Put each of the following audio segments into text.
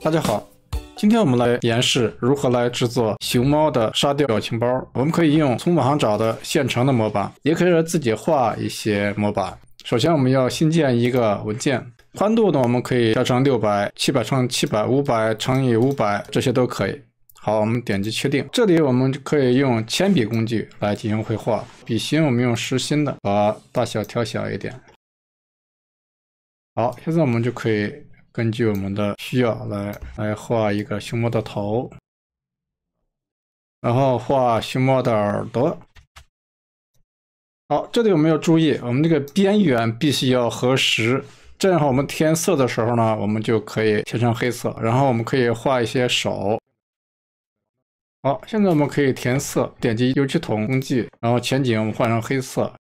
大家好，今天我们来演示如何来制作熊猫的沙雕表情包。我们可以用从网上找的现成的模板，也可以自己画一些模板。首先，我们要新建一个文件，宽度呢，我们可以调成六百、七百乘七百、五百乘以五百，这些都可以。好，我们点击确定。这里我们可以用铅笔工具来进行绘画，笔芯我们用实心的，把大小调小一点。好，现在我们就可以。根据我们的需要来来画一个熊猫的头，然后画熊猫的耳朵。好，这里我们要注意，我们这个边缘必须要合实。这样我们填色的时候呢，我们就可以填成黑色。然后我们可以画一些手。好，现在我们可以填色，点击油漆桶工具，然后前景我们换成黑色。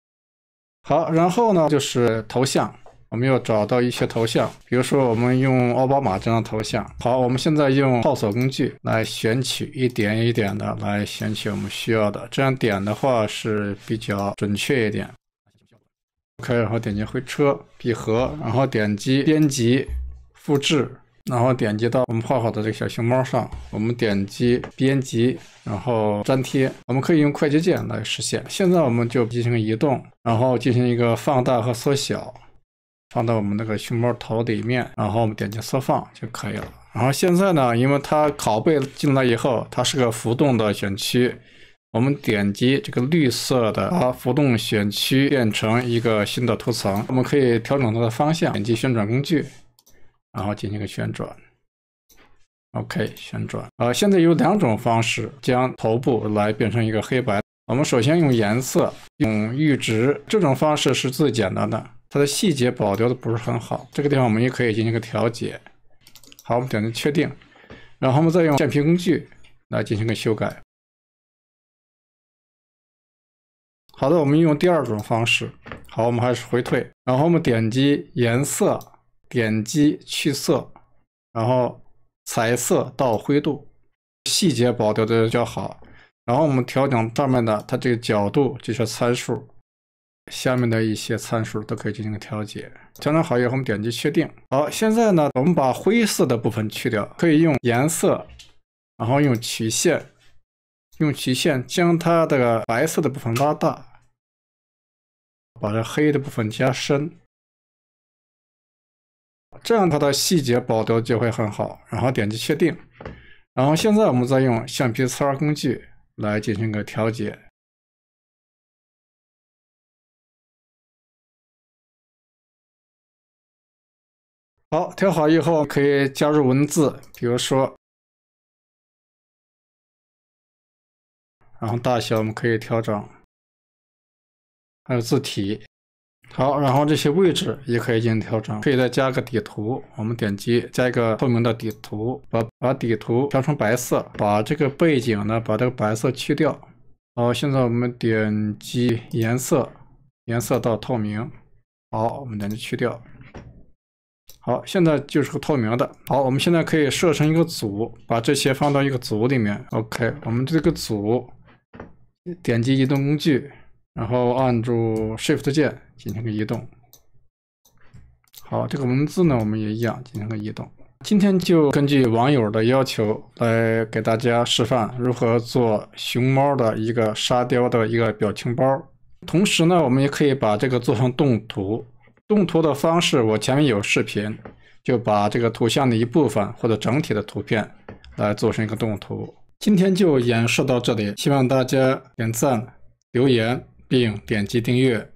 好，然后呢就是头像。我们要找到一些头像，比如说我们用奥巴马这张头像。好，我们现在用套索工具来选取，一点一点的来选取我们需要的。这样点的话是比较准确一点。OK，然后点击回车闭合，然后点击编辑复制，然后点击到我们画好的这个小熊猫上，我们点击编辑，然后粘贴。我们可以用快捷键来实现。现在我们就进行移动，然后进行一个放大和缩小。放到我们那个熊猫头里面，然后我们点击缩放就可以了。然后现在呢，因为它拷贝进来以后，它是个浮动的选区，我们点击这个绿色的它浮动选区变成一个新的图层，我们可以调整它的方向，点击旋转工具，然后进行一个旋转。OK，旋转。呃，现在有两种方式将头部来变成一个黑白。我们首先用颜色，用阈值，这种方式是最简单的。它的细节保留的不是很好，这个地方我们也可以进行个调节。好，我们点击确定，然后我们再用渐皮工具来进行个修改。好的，我们用第二种方式。好，我们还是回退，然后我们点击颜色，点击去色，然后彩色到灰度，细节保留的较好。然后我们调整上面的它这个角度这些参数。下面的一些参数都可以进行个调节，调整好以后我们点击确定。好，现在呢，我们把灰色的部分去掉，可以用颜色，然后用曲线，用曲线将它的白色的部分拉大，把这黑的部分加深，这样它的细节保留就会很好。然后点击确定，然后现在我们再用橡皮擦工具来进行个调节。好，调好以后可以加入文字，比如说，然后大小我们可以调整，还有字体。好，然后这些位置也可以进行调整，可以再加个底图。我们点击加一个透明的底图，把把底图调成白色，把这个背景呢把这个白色去掉。好，现在我们点击颜色，颜色到透明。好，我们点击去掉。好，现在就是个透明的。好，我们现在可以设成一个组，把这些放到一个组里面。OK，我们这个组点击移动工具，然后按住 Shift 键进行个移动。好，这个文字呢我们也一样进行个移动。今天就根据网友的要求来给大家示范如何做熊猫的一个沙雕的一个表情包。同时呢，我们也可以把这个做成动图。动图的方式，我前面有视频，就把这个图像的一部分或者整体的图片来做成一个动图。今天就演示到这里，希望大家点赞、留言并点击订阅。